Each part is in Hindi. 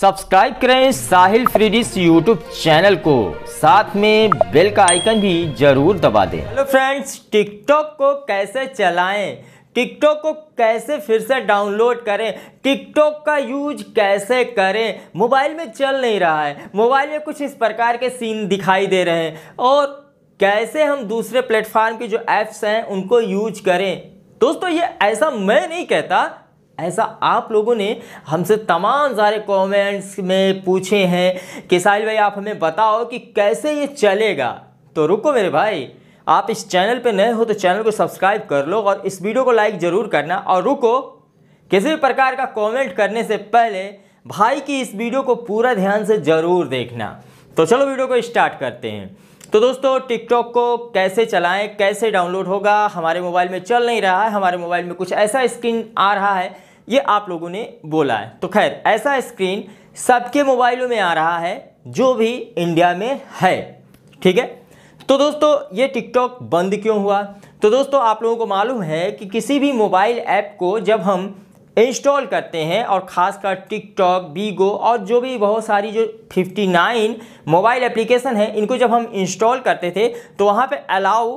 सब्सक्राइब करें साहिल फ्रीडिस यूट्यूब चैनल को साथ में बेल का आइकन भी जरूर दबा दें हेलो फ्रेंड्स टिकटॉक को कैसे चलाएं टिकटॉक को कैसे फिर से डाउनलोड करें टिकटॉक का यूज कैसे करें मोबाइल में चल नहीं रहा है मोबाइल में कुछ इस प्रकार के सीन दिखाई दे रहे हैं और कैसे हम दूसरे प्लेटफार्म के जो ऐप्स हैं उनको यूज करें दोस्तों ये ऐसा मैं नहीं कहता ऐसा आप लोगों ने हमसे तमाम सारे कमेंट्स में पूछे हैं कि साहिल भाई आप हमें बताओ कि कैसे ये चलेगा तो रुको मेरे भाई आप इस चैनल पे नए हो तो चैनल को सब्सक्राइब कर लो और इस वीडियो को लाइक ज़रूर करना और रुको किसी भी प्रकार का कमेंट करने से पहले भाई की इस वीडियो को पूरा ध्यान से ज़रूर देखना तो चलो वीडियो को स्टार्ट करते हैं तो दोस्तों टिकटॉक को कैसे चलाएं कैसे डाउनलोड होगा हमारे मोबाइल में चल नहीं रहा है हमारे मोबाइल में कुछ ऐसा स्क्रीन आ रहा है ये आप लोगों ने बोला है तो खैर ऐसा स्क्रीन सबके मोबाइलों में आ रहा है जो भी इंडिया में है ठीक है तो दोस्तों ये टिकटॉक बंद क्यों हुआ तो दोस्तों आप लोगों को मालूम है कि किसी भी मोबाइल ऐप को जब हम इंस्टॉल करते हैं और ख़ासकर टिकटॉक बीगो और जो भी बहुत सारी जो 59 मोबाइल एप्लीकेशन है इनको जब हम इंस्टॉल करते थे तो वहाँ पे अलाउ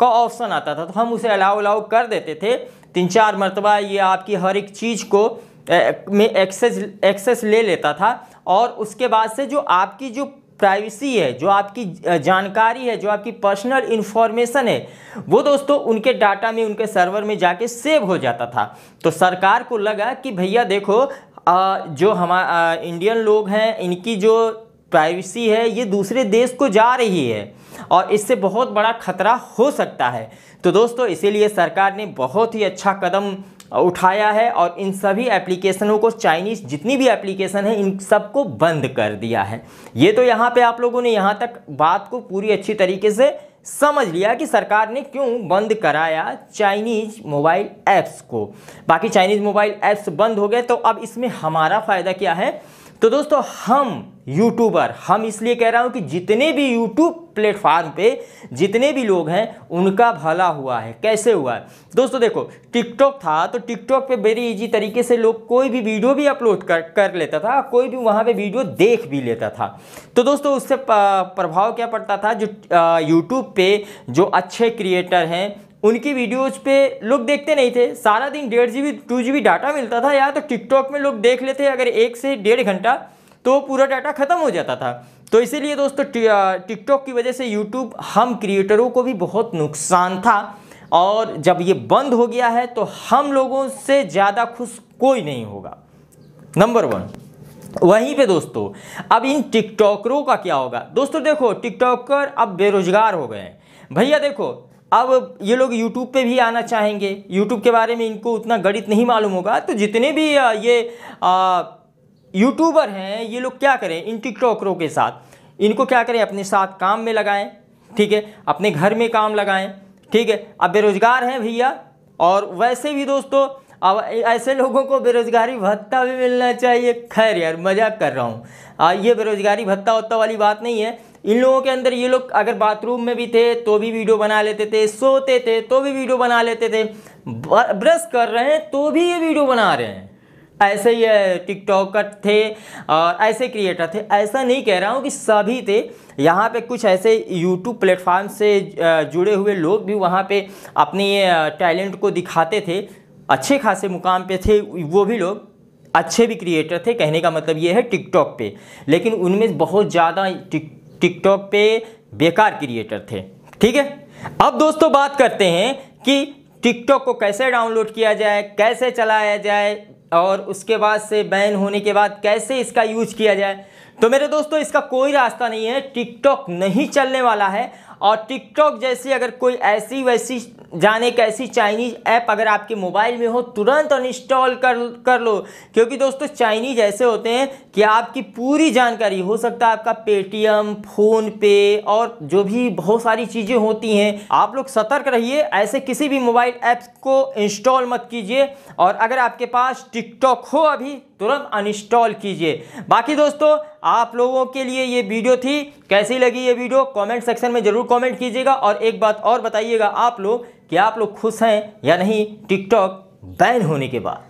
का ऑप्शन आता था तो हम उसे अलाउ अलाउ कर देते थे तीन चार मरतबा ये आपकी हर एक चीज़ को में एक्सेस एक्सेस ले लेता था और उसके बाद से जो आपकी जो प्राइवेसी है जो आपकी जानकारी है जो आपकी पर्सनल इन्फॉर्मेशन है वो दोस्तों उनके डाटा में उनके सर्वर में जाके सेव हो जाता था तो सरकार को लगा कि भैया देखो जो हम इंडियन लोग हैं इनकी जो प्राइवेसी है ये दूसरे देश को जा रही है और इससे बहुत बड़ा खतरा हो सकता है तो दोस्तों इसीलिए सरकार ने बहुत ही अच्छा कदम उठाया है और इन सभी एप्लीकेशनों को चाइनीज़ जितनी भी एप्लीकेशन है इन सबको बंद कर दिया है ये तो यहाँ पे आप लोगों ने यहाँ तक बात को पूरी अच्छी तरीके से समझ लिया कि सरकार ने क्यों बंद कराया चाइनीज़ मोबाइल ऐप्स को बाकी चाइनीज़ मोबाइल ऐप्स बंद हो गए तो अब इसमें हमारा फ़ायदा क्या है तो दोस्तों हम यूट्यूबर हम इसलिए कह रहा हूँ कि जितने भी यूट्यूब प्लेटफार्म पे जितने भी लोग हैं उनका भला हुआ है कैसे हुआ है दोस्तों देखो टिकटॉक था तो टिकटॉक पे वेरी इजी तरीके से लोग कोई भी वीडियो भी अपलोड कर कर लेता था कोई भी वहाँ पे वीडियो देख भी लेता था तो दोस्तों उससे प्रभाव क्या पड़ता था जो यूट्यूब पर जो अच्छे क्रिएटर हैं उनकी वीडियोज पे लोग देखते नहीं थे सारा दिन डेढ़ G B two G B data मिलता था या तो टिकटॉक में लोग देख लेते अगर एक से डेढ़ घंटा तो पूरा डाटा ख़त्म हो जाता था तो इसीलिए दोस्तों टिकटॉक की वजह से यूट्यूब हम क्रिएटरों को भी बहुत नुकसान था और जब ये बंद हो गया है तो हम लोगों से ज़्यादा खुश कोई नहीं होगा नंबर वन वहीं पे दोस्तों अब इन टिकटॉकरों का क्या होगा दोस्तों देखो टिकटॉकर अब बेरोजगार हो गए हैं भैया देखो अब ये लोग YouTube पे भी आना चाहेंगे YouTube के बारे में इनको उतना गणित नहीं मालूम होगा तो जितने भी ये आ, यूट्यूबर हैं ये लोग क्या करें इन टिकटॉकरों के साथ इनको क्या करें अपने साथ काम में लगाएं ठीक है अपने घर में काम लगाएं ठीक है अब बेरोजगार हैं भैया और वैसे भी दोस्तों अब ऐसे लोगों को बेरोजगारी भत्ता भी मिलना चाहिए खैर यार मजाक कर रहा हूँ ये बेरोजगारी भत्ता वत्ता वाली बात नहीं है इन लोगों के अंदर ये लोग अगर बाथरूम में भी थे तो भी वीडियो बना लेते थे सोते थे तो भी वीडियो बना लेते थे ब्रश कर रहे हैं तो भी ये वीडियो बना रहे हैं ऐसे ही टिकटॉकर थे और ऐसे क्रिएटर थे ऐसा नहीं कह रहा हूँ कि सभी थे यहाँ पे कुछ ऐसे यूट्यूब प्लेटफॉर्म से जुड़े हुए लोग भी वहाँ पे अपनी टैलेंट को दिखाते थे अच्छे खासे मुकाम पे थे वो भी लोग अच्छे भी क्रिएटर थे कहने का मतलब ये है टिकटॉक पे लेकिन उनमें बहुत ज़्यादा टिकटॉक पे बेकार क्रिएटर थे ठीक है अब दोस्तों बात करते हैं कि टिकटॉक को कैसे डाउनलोड किया जाए कैसे चलाया जाए और उसके बाद से बैन होने के बाद कैसे इसका यूज किया जाए तो मेरे दोस्तों इसका कोई रास्ता नहीं है टिकटॉक नहीं चलने वाला है और टिकटॉक जैसी अगर कोई ऐसी वैसी जाने कैसी चाइनीज़ ऐप अगर आपके मोबाइल में हो तुरंत अनइंस्टॉल कर कर लो क्योंकि दोस्तों चाइनीज ऐसे होते हैं कि आपकी पूरी जानकारी हो सकता है आपका पेटीएम फ़ोनपे और जो भी बहुत सारी चीज़ें होती हैं आप लोग सतर्क रहिए ऐसे किसी भी मोबाइल ऐप्स को इंस्टॉल मत कीजिए और अगर आपके पास टिकटॉक हो अभी तुरंत अनइंस्टॉल कीजिए बाकी दोस्तों आप लोगों के लिए ये वीडियो थी कैसी लगी ये वीडियो कमेंट सेक्शन में ज़रूर कमेंट कीजिएगा और एक बात और बताइएगा आप लोग कि आप लोग खुश हैं या नहीं टिकटॉक बैन होने के बाद